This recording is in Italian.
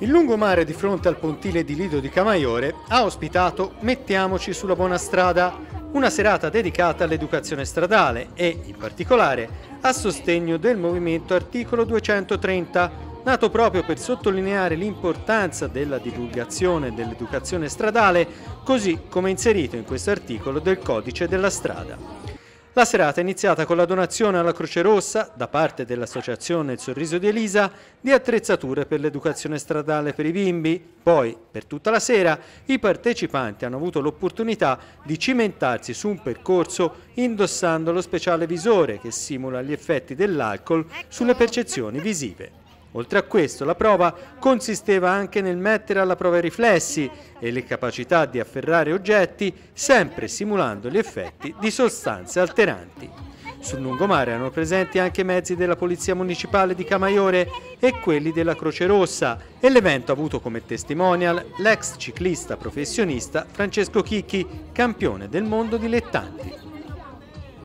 Il lungomare di fronte al pontile di Lido di Camaiore ha ospitato Mettiamoci sulla buona strada, una serata dedicata all'educazione stradale e, in particolare, a sostegno del movimento articolo 230, nato proprio per sottolineare l'importanza della divulgazione dell'educazione stradale, così come inserito in questo articolo del Codice della strada. La serata è iniziata con la donazione alla Croce Rossa, da parte dell'associazione Il Sorriso di Elisa, di attrezzature per l'educazione stradale per i bimbi. Poi, per tutta la sera, i partecipanti hanno avuto l'opportunità di cimentarsi su un percorso indossando lo speciale visore che simula gli effetti dell'alcol sulle percezioni visive. Oltre a questo, la prova consisteva anche nel mettere alla prova i riflessi e le capacità di afferrare oggetti, sempre simulando gli effetti di sostanze alteranti. Sul lungomare erano presenti anche mezzi della Polizia Municipale di Camaiore e quelli della Croce Rossa e l'evento ha avuto come testimonial l'ex ciclista professionista Francesco Chicchi, campione del mondo dilettanti.